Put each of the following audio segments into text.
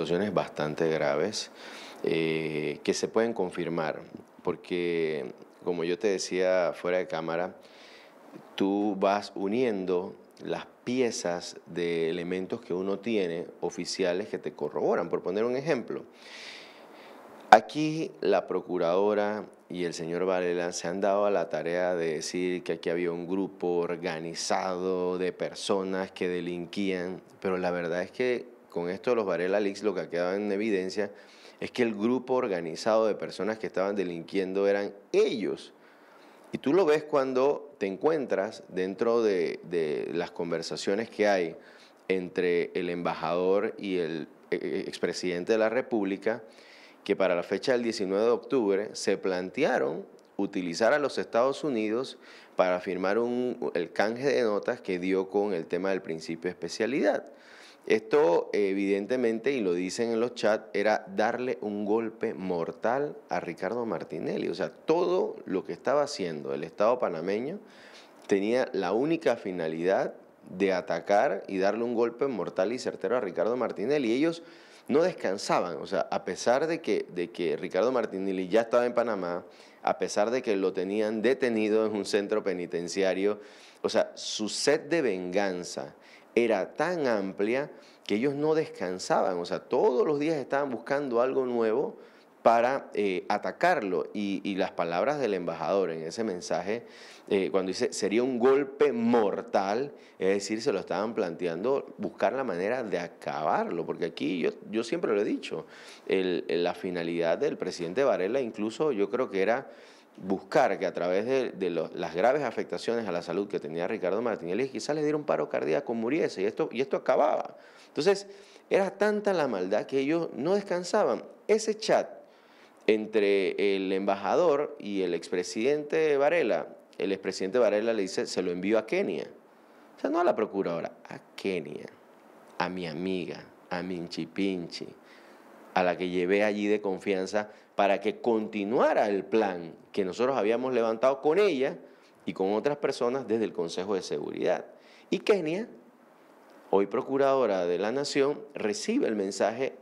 situaciones bastante graves eh, que se pueden confirmar, porque como yo te decía fuera de cámara, tú vas uniendo las piezas de elementos que uno tiene oficiales que te corroboran. Por poner un ejemplo, aquí la procuradora y el señor Varela se han dado a la tarea de decir que aquí había un grupo organizado de personas que delinquían, pero la verdad es que con esto de los Varela Leaks lo que ha quedado en evidencia es que el grupo organizado de personas que estaban delinquiendo eran ellos. Y tú lo ves cuando te encuentras dentro de, las conversaciones que hay entre el embajador y el eh, eh, expresidente de la República, que para la fecha del 19 de octubre se plantearon utilizar a los Estados Unidos para firmar el canje de notas que dio con el tema del principio de especialidad. Esto, evidentemente, y lo dicen en los chats, era darle un golpe mortal a Ricardo Martinelli. O sea, todo lo que estaba haciendo el Estado panameño tenía la única finalidad de atacar y darle un golpe mortal y certero a Ricardo Martinelli. Ellos no descansaban, o sea, a pesar de que, Ricardo Martinelli ya estaba en Panamá, a pesar de que lo tenían detenido en un centro penitenciario, o sea, su sed de venganza era tan amplia que ellos no descansaban, o sea, todos los días estaban buscando algo nuevo para eh, atacarlo. Y, las palabras del embajador en ese mensaje, eh, cuando dice, sería un golpe mortal, es decir, se lo estaban planteando buscar la manera de acabarlo, porque aquí yo, yo siempre lo he dicho, la finalidad del presidente Varela incluso yo creo que era buscar que a través de, las graves afectaciones a la salud que tenía Ricardo Martinelli, quizás le diera un paro cardíaco, muriese, y esto, y esto acababa. Entonces, era tanta la maldad que ellos no descansaban. Ese chat entre el embajador y el expresidente Varela, el expresidente Varela le dice, se lo envió a Kenia. O sea, no a la procuradora, a Kenia, a mi amiga, a Minchi Pinchi a la que llevé allí de confianza para que continuara el plan que nosotros habíamos levantado con ella y con otras personas desde el Consejo de Seguridad. Y Kenia, hoy procuradora de la Nación, recibe el mensaje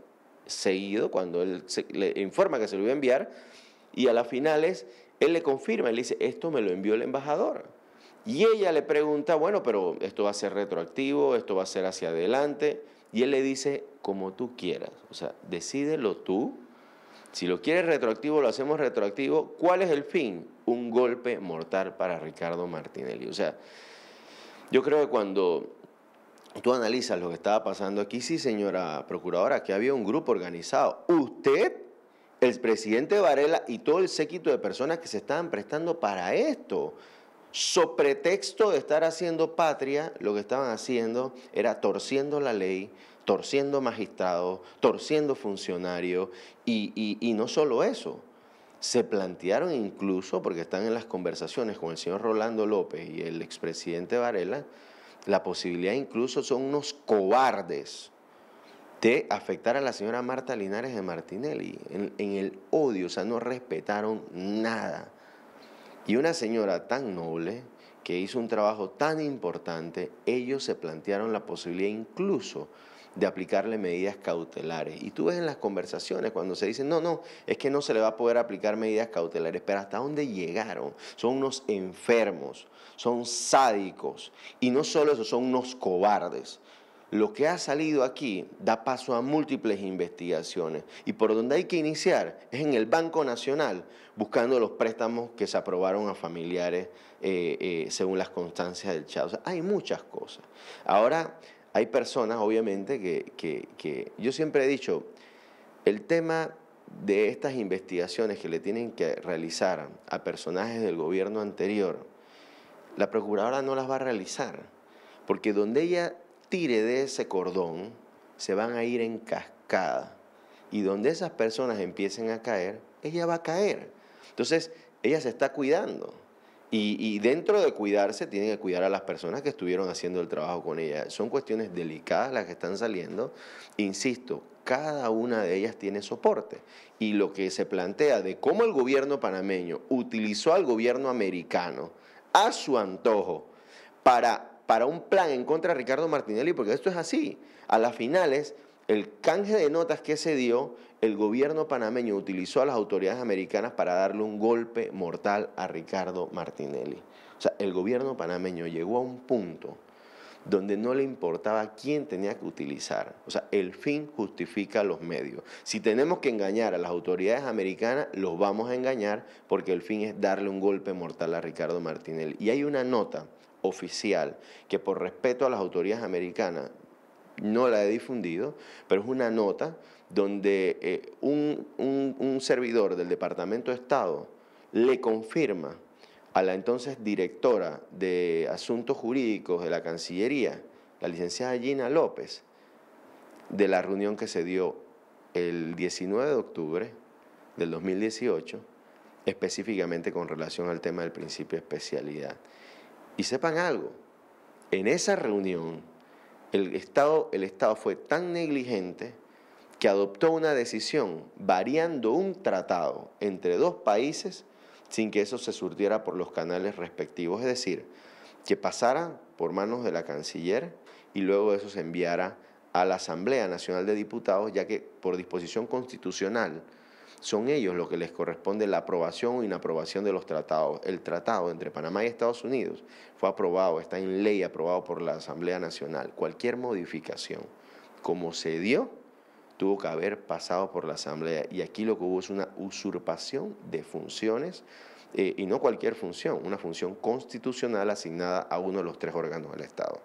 seguido cuando él le informa que se lo iba a enviar y a las finales él le confirma, él dice, esto me lo envió el embajador. Y ella le pregunta, bueno, pero esto va a ser retroactivo, esto va a ser hacia adelante. Y él le dice, como tú quieras, o sea, decídelo tú. Si lo quieres retroactivo, lo hacemos retroactivo. ¿Cuál es el fin? Un golpe mortal para Ricardo Martinelli. O sea, yo creo que cuando tú analizas lo que estaba pasando aquí, sí, señora procuradora, que había un grupo organizado. Usted, el presidente Varela y todo el séquito de personas que se estaban prestando para esto so pretexto de estar haciendo patria, lo que estaban haciendo era torciendo la ley, torciendo magistrados, torciendo funcionarios, y, no solo eso, se plantearon incluso, porque están en las conversaciones con el señor Rolando López y el expresidente Varela, la posibilidad incluso son unos cobardes de afectar a la señora Marta Linares de Martinelli en, en el odio, o sea, no respetaron nada y una señora tan noble que hizo un trabajo tan importante, ellos se plantearon la posibilidad incluso de aplicarle medidas cautelares. Y tú ves en las conversaciones cuando se dicen, no, no, es que no se le va a poder aplicar medidas cautelares, pero hasta dónde llegaron. Son unos enfermos, son sádicos, y no solo eso, son unos cobardes lo que ha salido aquí da paso a múltiples investigaciones y por donde hay que iniciar es en el Banco Nacional, buscando los préstamos que se aprobaron a familiares eh, eh, según las constancias del Chad. hay muchas cosas. Ahora, hay personas, obviamente, que, que yo siempre he dicho, el tema de estas investigaciones que le tienen que realizar a personajes del gobierno anterior, la procuradora no las va a realizar, porque donde ella tire de ese cordón, se van a ir en cascada. Y donde esas personas empiecen a caer, ella va a caer. Entonces, ella se está cuidando. Y, y, dentro de cuidarse, tienen que cuidar a las personas que estuvieron haciendo el trabajo con ella. Son cuestiones delicadas las que están saliendo. Insisto, cada una de ellas tiene soporte. Y lo que se plantea de cómo el gobierno panameño utilizó al gobierno americano a su antojo para para un plan en contra de Ricardo Martinelli, porque esto es así. A las finales, el canje de notas que se dio, el gobierno panameño utilizó a las autoridades americanas para darle un golpe mortal a Ricardo Martinelli. O sea, el gobierno panameño llegó a un punto donde no le importaba quién tenía que utilizar. O sea, el fin justifica los medios. Si tenemos que engañar a las autoridades americanas, los vamos a engañar porque el fin es darle un golpe mortal a Ricardo Martinelli. Y hay una nota oficial, que por respeto a las autoridades americanas no la he difundido, pero es una nota donde eh, un, un servidor del Departamento de Estado le confirma a la entonces directora de Asuntos Jurídicos de la Cancillería, la licenciada Gina López, de la reunión que se dio el 19 de octubre del 2018, específicamente con relación al tema del principio de especialidad. Y sepan algo, en esa reunión el Estado, fue tan negligente que adoptó una decisión variando un tratado entre dos países sin que eso se surtiera por los canales respectivos, es decir, que pasara por manos de la canciller y luego eso se enviara a la Asamblea Nacional de Diputados, ya que por disposición constitucional son ellos los que les corresponde la aprobación o inaprobación de los tratados. El tratado entre Panamá y Estados Unidos fue aprobado, está en ley aprobado por la Asamblea Nacional. Cualquier modificación, como se dio, tuvo que haber pasado por la Asamblea. Y aquí lo que hubo es una usurpación de funciones, eh, y no cualquier función, una función constitucional asignada a uno de los tres órganos del Estado.